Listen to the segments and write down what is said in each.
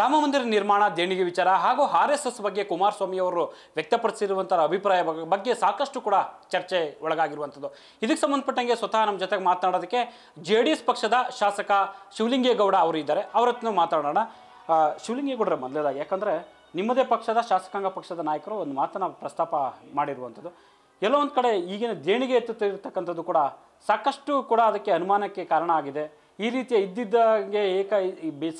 ರಾಮಮಂದಿರ ನಿರ್ಮಾಣ ದೇಣಿಗೆ ವಿಚಾರ ಹಾಗೂ ಆರ್ ಎಸ್ ಎಸ್ ಬಗ್ಗೆ ಕುಮಾರಸ್ವಾಮಿ ಅವರು ವ್ಯಕ್ತಪಡಿಸಿರುವಂಥ ಅಭಿಪ್ರಾಯ ಬಗ್ಗೆ ಸಾಕಷ್ಟು ಕೂಡ ಚರ್ಚೆ ಒಳಗಾಗಿರುವಂಥದ್ದು ಇದಕ್ಕೆ ಸಂಬಂಧಪಟ್ಟಂಗೆ ಸ್ವತಃ ನಮ್ಮ ಜೊತೆಗೆ ಮಾತನಾಡೋದಕ್ಕೆ ಜೆ ಡಿ ಎಸ್ ಪಕ್ಷದ ಶಾಸಕ ಶಿವಲಿಂಗೇಗೌಡ ಅವರು ಇದ್ದಾರೆ ಅವರ ಹತ್ರ ಮಾತನಾಡೋಣ ಶಿವಲಿಂಗೇಗೌಡರ ಮೊದಲೇದಾಗಿ ಯಾಕಂದರೆ ನಿಮ್ಮದೇ ಪಕ್ಷದ ಶಾಸಕಾಂಗ ಪಕ್ಷದ ನಾಯಕರು ಒಂದು ಮಾತನ್ನು ಪ್ರಸ್ತಾಪ ಮಾಡಿರುವಂಥದ್ದು ಎಲ್ಲೋ ಒಂದು ಕಡೆ ಈಗಿನ ದೇಣಿಗೆ ಎತ್ತುತ್ತಿರ್ತಕ್ಕಂಥದ್ದು ಕೂಡ ಸಾಕಷ್ಟು ಕೂಡ ಅದಕ್ಕೆ ಅನುಮಾನಕ್ಕೆ ಕಾರಣ ಆಗಿದೆ ಈ ರೀತಿಯ ಇದ್ದಿದ್ದಂಗೆ ಏಕ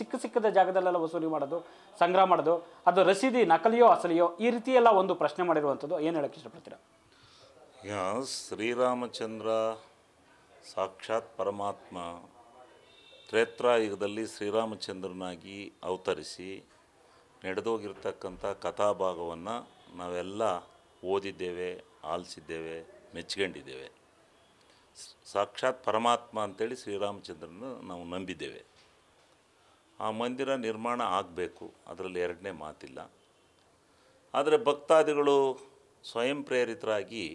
ಸಿಕ್ಕ ಸಿಕ್ಕದ ಜಾಗದಲ್ಲೆಲ್ಲ ವಸೂಲಿ ಮಾಡೋದು ಸಂಗ್ರಹ ಮಾಡೋದು ಅದು ರಸೀದಿ ನಕಲಿಯೋ ಅಸಲಿಯೋ ಈ ರೀತಿ ಒಂದು ಪ್ರಶ್ನೆ ಮಾಡಿರುವಂಥದ್ದು ಏನು ಹೇಳೋಕ್ಕೆ ಇಷ್ಟಪಡ್ತೀರಾ ಯಾ ಶ್ರೀರಾಮಚಂದ್ರ ಸಾಕ್ಷಾತ್ ಪರಮಾತ್ಮ ತ್ರೇತ್ರಾಯುಗದಲ್ಲಿ ಶ್ರೀರಾಮಚಂದ್ರನಾಗಿ ಅವತರಿಸಿ ನಡೆದೋಗಿರ್ತಕ್ಕಂಥ ಕಥಾಭಾಗವನ್ನು ನಾವೆಲ್ಲ ಓದಿದ್ದೇವೆ ಆಲಿಸಿದ್ದೇವೆ ಮೆಚ್ಕೊಂಡಿದ್ದೇವೆ ಸಾಕ್ಷಾತ್ ಪರಮಾತ್ಮ ಅಂತೇಳಿ ಶ್ರೀರಾಮಚಂದ್ರನ ನಾವು ನಂಬಿದ್ದೇವೆ ಆ ಮಂದಿರ ನಿರ್ಮಾಣ ಆಗಬೇಕು ಅದರಲ್ಲಿ ಎರಡನೇ ಮಾತಿಲ್ಲ ಆದರೆ ಭಕ್ತಾದಿಗಳು ಸ್ವಯಂ ಪ್ರೇರಿತರಾಗಿ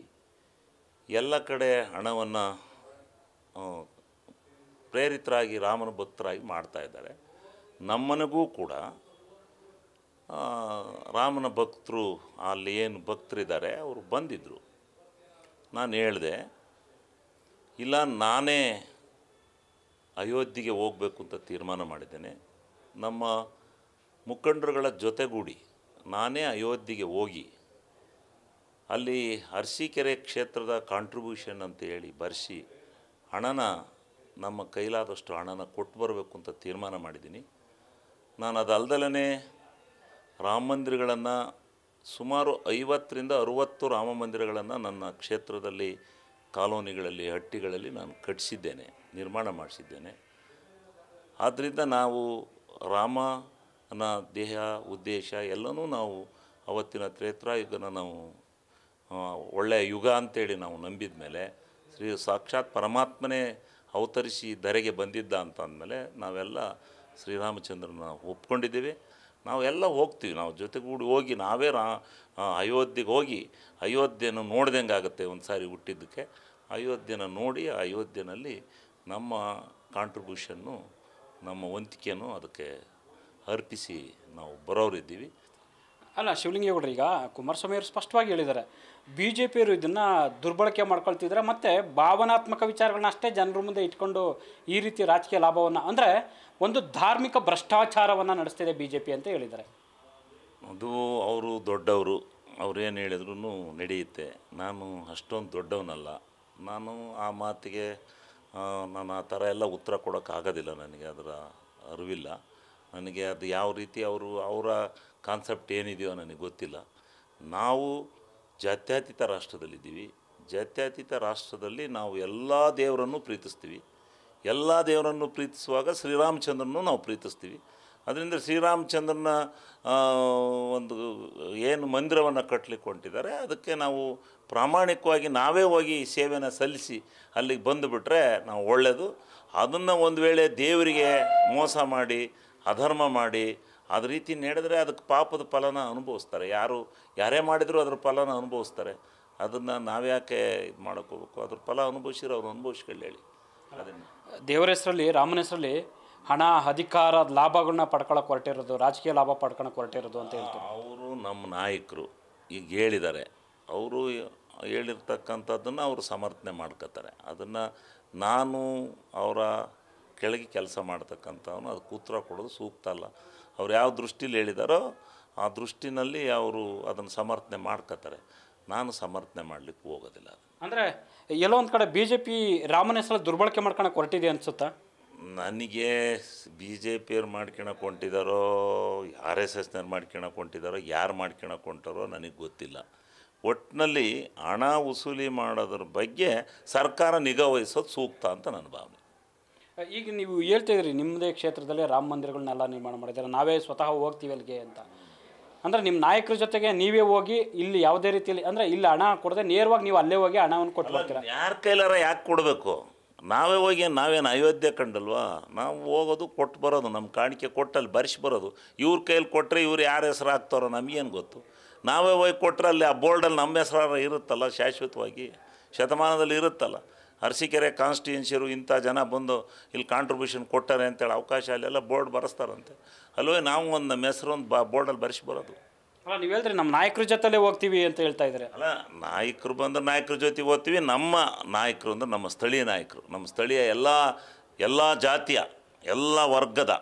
ಎಲ್ಲ ಕಡೆ ಹಣವನ್ನು ಪ್ರೇರಿತರಾಗಿ ರಾಮನ ಭಕ್ತರಾಗಿ ಮಾಡ್ತಾಯಿದ್ದಾರೆ ನಮ್ಮನಿಗೂ ಕೂಡ ರಾಮನ ಭಕ್ತರು ಅಲ್ಲಿ ಏನು ಭಕ್ತರಿದ್ದಾರೆ ಅವರು ಬಂದಿದ್ದರು ನಾನು ಹೇಳಿದೆ ಇಲ್ಲ ನಾನೇ ಅಯೋಧ್ಯೆಗೆ ಹೋಗಬೇಕು ಅಂತ ತೀರ್ಮಾನ ಮಾಡಿದ್ದೇನೆ ನಮ್ಮ ಮುಖಂಡರುಗಳ ಜೊತೆಗೂಡಿ ನಾನೇ ಅಯೋಧ್ಯೆಗೆ ಹೋಗಿ ಅಲ್ಲಿ ಅರಸೀಕೆರೆ ಕ್ಷೇತ್ರದ ಕಾಂಟ್ರಿಬ್ಯೂಷನ್ ಅಂತ ಹೇಳಿ ಬರೆಸಿ ಹಣನ ನಮ್ಮ ಕೈಲಾದಷ್ಟು ಹಣನ ಕೊಟ್ಟು ಬರಬೇಕು ಅಂತ ತೀರ್ಮಾನ ಮಾಡಿದ್ದೀನಿ ನಾನು ಅದಲ್ದಲೇ ರಾಮ ಮಂದಿರಗಳನ್ನು ಸುಮಾರು ಐವತ್ತರಿಂದ ಅರುವತ್ತು ರಾಮ ಮಂದಿರಗಳನ್ನು ನನ್ನ ಕ್ಷೇತ್ರದಲ್ಲಿ ಕಾಲೋನಿಗಳಲ್ಲಿ ಹಟ್ಟಿಗಳಲ್ಲಿ ನಾನು ಕಟ್ಟಿಸಿದ್ದೇನೆ ನಿರ್ಮಾಣ ಮಾಡಿಸಿದ್ದೇನೆ ಆದ್ದರಿಂದ ನಾವು ರಾಮನ ದೇಹ ಉದ್ದೇಶ ಎಲ್ಲನೂ ನಾವು ಅವತ್ತಿನ ತ್ರೇತ್ರಾಯುಗನ ನಾವು ಒಳ್ಳೆಯ ಯುಗ ಅಂತೇಳಿ ನಾವು ನಂಬಿದ ಮೇಲೆ ಶ್ರೀ ಸಾಕ್ಷಾತ್ ಪರಮಾತ್ಮನೇ ಅವತರಿಸಿ ಧರೆಗೆ ಬಂದಿದ್ದ ಅಂತ ನಾವೆಲ್ಲ ಶ್ರೀರಾಮಚಂದ್ರನ ಒಪ್ಕೊಂಡಿದ್ದೀವಿ ನಾವೆಲ್ಲ ಹೋಗ್ತೀವಿ ನಾವು ಜೊತೆಗೂಡಿ ಹೋಗಿ ನಾವೇ ರಾ ಅಯೋಧ್ಯೆಗೆ ಹೋಗಿ ಅಯೋಧ್ಯೆನ ನೋಡ್ದಂಗೆ ಆಗುತ್ತೆ ಒಂದು ಸಾರಿ ಹುಟ್ಟಿದ್ದಕ್ಕೆ ಅಯೋಧ್ಯೆನ ನೋಡಿ ಅಯೋಧ್ಯೆಯಲ್ಲಿ ನಮ್ಮ ಕಾಂಟ್ರಿಬ್ಯೂಷನ್ನು ನಮ್ಮ ವಂತಿಕೆಯನ್ನು ಅದಕ್ಕೆ ಅರ್ಪಿಸಿ ನಾವು ಬರೋರಿದ್ದೀವಿ ಅಲ್ಲ ಶಿವಲಿಂಗೇಗೌಡರು ಈಗ ಕುಮಾರಸ್ವಾಮಿ ಅವರು ಸ್ಪಷ್ಟವಾಗಿ ಹೇಳಿದ್ದಾರೆ ಬಿ ಜೆ ಪಿಯವರು ಇದನ್ನು ದುರ್ಬಳಕೆ ಮಾಡ್ಕೊಳ್ತಿದ್ದಾರೆ ಮತ್ತು ಭಾವನಾತ್ಮಕ ವಿಚಾರಗಳನ್ನ ಅಷ್ಟೇ ಜನರ ಮುಂದೆ ಇಟ್ಕೊಂಡು ಈ ರೀತಿ ರಾಜಕೀಯ ಲಾಭವನ್ನು ಅಂದರೆ ಒಂದು ಧಾರ್ಮಿಕ ಭ್ರಷ್ಟಾಚಾರವನ್ನು ನಡೆಸ್ತಿದೆ ಬಿ ಜೆ ಪಿ ಅಂತ ಹೇಳಿದ್ದಾರೆ ಅದು ಅವರು ದೊಡ್ಡವರು ಅವರೇನು ಹೇಳಿದ್ರು ನಡೆಯುತ್ತೆ ನಾನು ಅಷ್ಟೊಂದು ದೊಡ್ಡವನಲ್ಲ ನಾನು ಆ ಮಾತಿಗೆ ನಾನು ಆ ಥರ ಎಲ್ಲ ಉತ್ತರ ಕೊಡೋಕ್ಕಾಗೋದಿಲ್ಲ ನನಗೆ ಅದರ ಅರಿವಿಲ್ಲ ನನಗೆ ಅದು ಯಾವ ರೀತಿ ಅವರು ಅವರ ಕಾನ್ಸೆಪ್ಟ್ ಏನಿದೆಯೋ ನನಗೆ ಗೊತ್ತಿಲ್ಲ ನಾವು ಜಾತ್ಯತೀತ ರಾಷ್ಟ್ರದಲ್ಲಿದ್ದೀವಿ ಜಾತ್ಯತೀತ ರಾಷ್ಟ್ರದಲ್ಲಿ ನಾವು ಎಲ್ಲ ದೇವರನ್ನು ಪ್ರೀತಿಸ್ತೀವಿ ಎಲ್ಲ ದೇವರನ್ನು ಪ್ರೀತಿಸುವಾಗ ಶ್ರೀರಾಮಚಂದ್ರನೂ ನಾವು ಪ್ರೀತಿಸ್ತೀವಿ ಅದರಿಂದ ಶ್ರೀರಾಮಚಂದ್ರನ ಒಂದು ಏನು ಮಂದಿರವನ್ನು ಕಟ್ಟಲಿಕ್ಕೆ ಹೊಂಟಿದ್ದಾರೆ ಅದಕ್ಕೆ ನಾವು ಪ್ರಾಮಾಣಿಕವಾಗಿ ನಾವೇ ಹೋಗಿ ಸೇವೆನ ಸಲ್ಲಿಸಿ ಅಲ್ಲಿಗೆ ಬಂದುಬಿಟ್ರೆ ನಾವು ಒಳ್ಳೆಯದು ಅದನ್ನು ಒಂದು ವೇಳೆ ದೇವರಿಗೆ ಮೋಸ ಮಾಡಿ ಅಧರ್ಮ ಮಾಡಿ ಅದ ರೀತಿ ನಡೆದರೆ ಅದಕ್ಕೆ ಪಾಪದ ಫಲನ ಅನುಭವಿಸ್ತಾರೆ ಯಾರು ಯಾರೇ ಮಾಡಿದರೂ ಅದ್ರ ಫಲನ ಅನುಭವಿಸ್ತಾರೆ ಅದನ್ನು ನಾವ್ಯಾಕೆ ಇದು ಮಾಡೋಕ್ಕೆ ಅದ್ರ ಫಲ ಅನುಭವಿಸಿರೋ ಅವ್ರು ಅನುಭವಿಸ್ಕೊಳ್ಳಿ ಹೇಳಿ ಅದನ್ನು ದೇವರ ಹೆಸರಲ್ಲಿ ರಾಮನ ಹೆಸರಲ್ಲಿ ಹಣ ಅಧಿಕಾರ ಲಾಭಗಳನ್ನ ಪಡ್ಕೊಳಕ್ಕೆ ಹೊರಟಿರೋದು ರಾಜಕೀಯ ಲಾಭ ಪಡ್ಕೊಳಕ್ಕೆ ಹೊರಟಿರೋದು ಅಂತ ಹೇಳ್ತಾರೆ ಅವರು ನಮ್ಮ ನಾಯಕರು ಈಗ ಹೇಳಿದ್ದಾರೆ ಅವರು ಹೇಳಿರ್ತಕ್ಕಂಥದ್ದನ್ನು ಅವರು ಸಮರ್ಥನೆ ಮಾಡ್ಕೋತಾರೆ ಅದನ್ನು ನಾನು ಅವರ ಕೆಳಗೆ ಕೆಲಸ ಮಾಡ್ತಕ್ಕಂಥವನು ಅದು ಕೂತ್ರ ಕೊಡೋದು ಸೂಕ್ತ ಅಲ್ಲ ಅವ್ರು ಯಾವ ದೃಷ್ಟಿಲಿ ಹೇಳಿದಾರೋ ಆ ದೃಷ್ಟಿನಲ್ಲಿ ಅವರು ಅದನ್ನು ಸಮರ್ಥನೆ ಮಾಡ್ಕೋತಾರೆ ನಾನು ಸಮರ್ಥನೆ ಮಾಡಲಿಕ್ಕೆ ಹೋಗೋದಿಲ್ಲ ಅದು ಅಂದರೆ ಎಲ್ಲೋ ಒಂದು ಕಡೆ ಬಿ ಜೆ ಪಿ ರಾಮನ ಹೆಸರು ದುರ್ಬಳಕೆ ಮಾಡ್ಕೊಳಕ್ಕೆ ಹೊರಟಿದೆ ಅನಿಸುತ್ತಾ ನನಗೆ ಬಿ ಜೆ ಪಿಯವ್ರು ಮಾಡ್ಕೊಳಕ್ಕೆ ಹೊಂಟಿದಾರೋ ಆರ್ ಎಸ್ ಎಸ್ನವ್ರು ಮಾಡ್ಕೊಳಕ್ಕೆ ಹೊಂಟಿದಾರೋ ಯಾರು ಮಾಡ್ಕೊಳಕ್ಕೆ ಹೊಂಟಾರೋ ನನಗೆ ಗೊತ್ತಿಲ್ಲ ಒಟ್ಟಿನಲ್ಲಿ ಹಣ ವಸೂಲಿ ಮಾಡೋದ್ರ ಬಗ್ಗೆ ಸರ್ಕಾರ ನಿಗಾ ವಹಿಸೋದು ಸೂಕ್ತ ಅಂತ ನನ್ನ ಭಾವನೆ ಈಗ ನೀವು ಹೇಳ್ತಾ ಇದ್ರಿ ನಿಮ್ಮದೇ ಕ್ಷೇತ್ರದಲ್ಲಿ ರಾಮ ಮಂದಿರಗಳನ್ನೆಲ್ಲ ನಿರ್ಮಾಣ ಮಾಡಿದ್ದಾರೆ ನಾವೇ ಸ್ವತಃ ಹೋಗ್ತೀವಿ ಅಲ್ಲಿಗೆ ಅಂತ ಅಂದರೆ ನಿಮ್ಮ ನಾಯಕರ ಜೊತೆಗೆ ನೀವೇ ಹೋಗಿ ಇಲ್ಲಿ ಯಾವುದೇ ರೀತಿಯಲ್ಲಿ ಅಂದರೆ ಇಲ್ಲಿ ಹಣ ಕೊಡದೆ ನೇರವಾಗಿ ನೀವು ಅಲ್ಲೇ ಹೋಗಿ ಹಣವನ್ನು ಕೊಟ್ಟು ಹೋಗ್ತೀರ ಯಾರ ಕೈಲಾರ ಯಾಕೆ ಕೊಡಬೇಕು ನಾವೇ ಹೋಗಿ ನಾವೇನು ಅಯೋಧ್ಯೆ ಕಂಡಲ್ವಾ ನಾವು ಹೋಗೋದು ಕೊಟ್ಟು ಬರೋದು ನಮ್ಮ ಕಾಣಿಕೆ ಕೊಟ್ಟಲ್ಲಿ ಬರ್ಸಿ ಬರೋದು ಇವ್ರ ಕೈಲಿ ಕೊಟ್ಟರೆ ಇವ್ರು ಯಾರ ಹೆಸರು ಹಾಕ್ತಾರೋ ನಮಗೇನು ಗೊತ್ತು ನಾವೇ ಹೋಗಿ ಕೊಟ್ಟರೆ ಅಲ್ಲಿ ಆ ಬೋರ್ಡಲ್ಲಿ ನಮ್ಮ ಹೆಸರು ಇರುತ್ತಲ್ಲ ಶಾಶ್ವತವಾಗಿ ಶತಮಾನದಲ್ಲಿ ಇರುತ್ತಲ್ಲ ಅರಸಿಕೆರೆ ಕಾನ್ಸ್ಟಿಟ್ಯೂನ್ಸಿಯರು ಇಂಥ ಜನ ಬಂದು ಇಲ್ಲಿ ಕಾಂಟ್ರಿಬ್ಯೂಷನ್ ಕೊಟ್ಟಾರೆ ಅಂತೇಳಿ ಅವಕಾಶ ಅಲ್ಲೆಲ್ಲ ಬೋರ್ಡ್ ಬರೆಸ್ತಾರಂತೆ ಅಲ್ಲವೇ ನಾವು ಒಂದು ನಮ್ಮ ಹೆಸರು ಒಂದು ಬಾ ಬೋರ್ಡಲ್ಲಿ ಬರೆಸಿ ಬರೋದು ಅಲ್ಲ ನೀವು ಹೇಳಿದ್ರೆ ನಮ್ಮ ನಾಯಕರ ಜೊತೆಲೇ ಹೋಗ್ತೀವಿ ಅಂತ ಹೇಳ್ತಾ ಇದ್ದಾರೆ ಅಲ್ಲ ನಾಯಕರು ಬಂದ್ರೆ ನಾಯಕರ ಜೊತೆ ಹೋಗ್ತೀವಿ ನಮ್ಮ ನಾಯಕರು ಅಂದ್ರೆ ನಮ್ಮ ಸ್ಥಳೀಯ ನಾಯಕರು ನಮ್ಮ ಸ್ಥಳೀಯ ಎಲ್ಲ ಎಲ್ಲ ಜಾತಿಯ ಎಲ್ಲ ವರ್ಗದ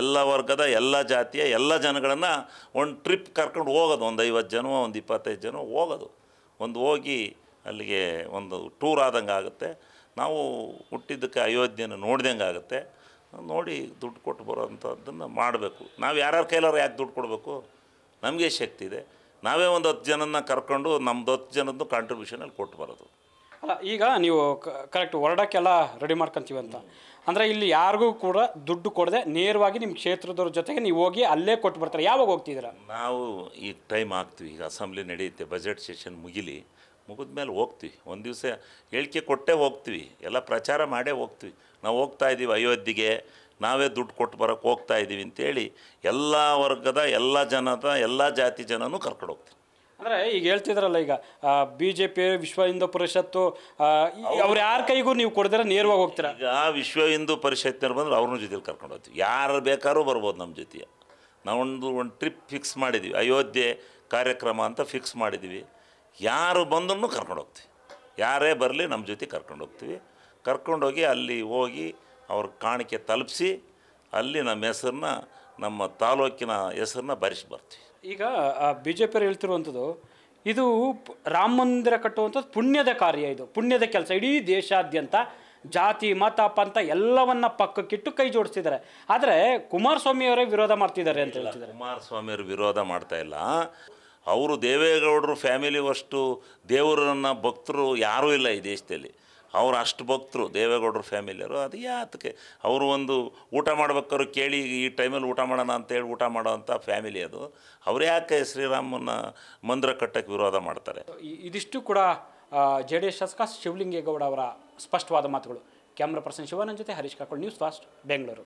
ಎಲ್ಲ ವರ್ಗದ ಎಲ್ಲ ಜಾತಿಯ ಎಲ್ಲ ಜನಗಳನ್ನು ಒಂದು ಟ್ರಿಪ್ ಕರ್ಕೊಂಡು ಹೋಗೋದು ಒಂದು ಐವತ್ತು ಜನ ಒಂದು ಇಪ್ಪತ್ತೈದು ಜನ ಹೋಗೋದು ಒಂದು ಹೋಗಿ ಅಲ್ಲಿಗೆ ಒಂದು ಟೂರ್ ಆದಂಗೆ ಆಗುತ್ತೆ ನಾವು ಹುಟ್ಟಿದ್ದಕ್ಕೆ ಅಯೋಧ್ಯೆಯನ್ನು ನೋಡ್ದಂಗೆ ಆಗುತ್ತೆ ನೋಡಿ ದುಡ್ಡು ಕೊಟ್ಟು ಬರೋವಂಥದ್ದನ್ನು ಮಾಡಬೇಕು ನಾವು ಯಾರ್ಯಾರ ಕೈಲಾರು ಯಾಕೆ ದುಡ್ಡು ಕೊಡಬೇಕು ನಮಗೆ ಶಕ್ತಿ ಇದೆ ನಾವೇ ಒಂದು ಹತ್ತು ಜನನ ಕರ್ಕೊಂಡು ನಮ್ದು ಹತ್ತು ಜನದ್ದು ಕಾಂಟ್ರಿಬ್ಯೂಷನಲ್ಲಿ ಕೊಟ್ಟು ಬರೋದು ಅಲ್ಲ ಈಗ ನೀವು ಕರೆಕ್ಟ್ ಹೊರಡೋಕ್ಕೆಲ್ಲ ರೆಡಿ ಮಾಡ್ಕೊತೀವಿ ಅಂತ ಅಂದರೆ ಇಲ್ಲಿ ಯಾರಿಗೂ ಕೂಡ ದುಡ್ಡು ಕೊಡದೆ ನೇರವಾಗಿ ನಿಮ್ಮ ಕ್ಷೇತ್ರದವ್ರ ಜೊತೆಗೆ ನೀವು ಹೋಗಿ ಅಲ್ಲೇ ಕೊಟ್ಟು ಬರ್ತಾರೆ ಯಾವಾಗ ಹೋಗ್ತಿದ್ದೀರಾ ನಾವು ಈಗ ಟೈಮ್ ಆಗ್ತೀವಿ ಈಗ ಅಸೆಂಬ್ಲಿ ನಡೆಯುತ್ತೆ ಬಜೆಟ್ ಸೆಷನ್ ಮುಗಿಲಿ ಮುಗಿದ ಮೇಲೆ ಹೋಗ್ತೀವಿ ಒಂದು ದಿವಸ ಹೇಳಿಕೆ ಕೊಟ್ಟೇ ಹೋಗ್ತೀವಿ ಎಲ್ಲ ಪ್ರಚಾರ ಮಾಡೇ ಹೋಗ್ತೀವಿ ನಾವು ಹೋಗ್ತಾ ಇದ್ದೀವಿ ಅಯೋಧ್ಯೆಗೆ ನಾವೇ ದುಡ್ಡು ಕೊಟ್ಟು ಬರೋಕ್ಕೆ ಹೋಗ್ತಾ ಇದ್ದೀವಿ ಅಂತೇಳಿ ಎಲ್ಲ ವರ್ಗದ ಎಲ್ಲ ಜನದ ಎಲ್ಲ ಜಾತಿ ಜನನೂ ಕರ್ಕೊಂಡು ಹೋಗ್ತೀವಿ ಅಂದರೆ ಈಗ ಹೇಳ್ತಿದ್ರಲ್ಲ ಈಗ ಬಿ ಜೆ ಪಿ ವಿಶ್ವ ಹಿಂದೂ ಪರಿಷತ್ತು ಅವ್ರು ಯಾರ ಕೈಗೂ ನೀವು ಕೊಡಿದ್ರೆ ನೇರವಾಗಿ ಹೋಗ್ತೀರ ಈಗ ವಿಶ್ವ ಹಿಂದೂ ಪರಿಷತ್ನವ್ರು ಬಂದ್ರೆ ಅವ್ರನ್ನ ಜೊತೆಲಿ ಕರ್ಕೊಂಡು ಹೋಗ್ತೀವಿ ಯಾರು ಬೇಕಾದ್ರೂ ಬರ್ಬೋದು ನಮ್ಮ ಜೊತೆ ನಾವೊಂದು ಒಂದು ಟ್ರಿಪ್ ಫಿಕ್ಸ್ ಮಾಡಿದ್ದೀವಿ ಅಯೋಧ್ಯೆ ಕಾರ್ಯಕ್ರಮ ಅಂತ ಫಿಕ್ಸ್ ಮಾಡಿದ್ದೀವಿ ಯಾರು ಬಂದ್ರೂ ಕರ್ಕೊಂಡು ಹೋಗ್ತೀವಿ ಯಾರೇ ಬರಲಿ ನಮ್ಮ ಜೊತೆ ಕರ್ಕೊಂಡು ಹೋಗ್ತೀವಿ ಕರ್ಕೊಂಡೋಗಿ ಅಲ್ಲಿ ಹೋಗಿ ಅವ್ರ ಕಾಣಿಕೆ ತಲುಪಿಸಿ ಅಲ್ಲಿ ನಮ್ಮ ಹೆಸರನ್ನ ನಮ್ಮ ತಾಲೂಕಿನ ಹೆಸರನ್ನ ಬರೆಸಿ ಬರ್ತೀವಿ ಈಗ ಬಿ ಜೆ ಪಿಯರು ಹೇಳ್ತಿರುವಂಥದ್ದು ಇದು ರಾಮ ಮಂದಿರ ಕಟ್ಟುವಂಥದ್ದು ಪುಣ್ಯದ ಕಾರ್ಯ ಇದು ಪುಣ್ಯದ ಕೆಲಸ ಇಡೀ ದೇಶಾದ್ಯಂತ ಜಾತಿ ಮತ ಪಂಥ ಎಲ್ಲವನ್ನ ಪಕ್ಕಕ್ಕಿಟ್ಟು ಕೈ ಜೋಡಿಸಿದ್ದಾರೆ ಆದರೆ ಕುಮಾರಸ್ವಾಮಿಯವರೇ ವಿರೋಧ ಮಾಡ್ತಿದ್ದಾರೆ ಅಂತ ಹೇಳ್ತಿದ್ದಾರೆ ಕುಮಾರಸ್ವಾಮಿಯವರು ವಿರೋಧ ಮಾಡ್ತಾ ಇಲ್ಲ ಅವರು ದೇವೇಗೌಡರು ಫ್ಯಾಮಿಲಿ ಅಷ್ಟು ದೇವರನ್ನು ಭಕ್ತರು ಯಾರೂ ಇಲ್ಲ ಈ ದೇಶದಲ್ಲಿ ಅವರು ಅಷ್ಟು ಭಕ್ತರು ದೇವೇಗೌಡರು ಫ್ಯಾಮಿಲಿಯವರು ಅದು ಯಾತಕ್ಕೆ ಅವರು ಒಂದು ಊಟ ಮಾಡ್ಬೇಕಾದ್ರು ಕೇಳಿ ಈ ಟೈಮಲ್ಲಿ ಊಟ ಮಾಡೋಣ ಅಂತೇಳಿ ಊಟ ಮಾಡೋವಂಥ ಫ್ಯಾಮಿಲಿ ಅದು ಅವರು ಯಾಕೆ ಶ್ರೀರಾಮನ ಮಂದಿರ ಕಟ್ಟಕ್ಕೆ ವಿರೋಧ ಮಾಡ್ತಾರೆ ಇದಿಷ್ಟು ಕೂಡ ಜೆ ಡಿ ಎಸ್ ಶಾಸಕ ಶಿವಲಿಂಗೇಗೌಡ ಅವರ ಸ್ಪಷ್ಟವಾದ ಮಾತುಗಳು ಕ್ಯಾಮ್ರಾ ಪರ್ಸನ್ ಶಿವಾನಂದ್ ಜೊತೆ ಹರೀಶ್ ಕಾಕೋಳ್ ನ್ಯೂಸ್ ಫಾಸ್ಟ್ ಬೆಂಗಳೂರು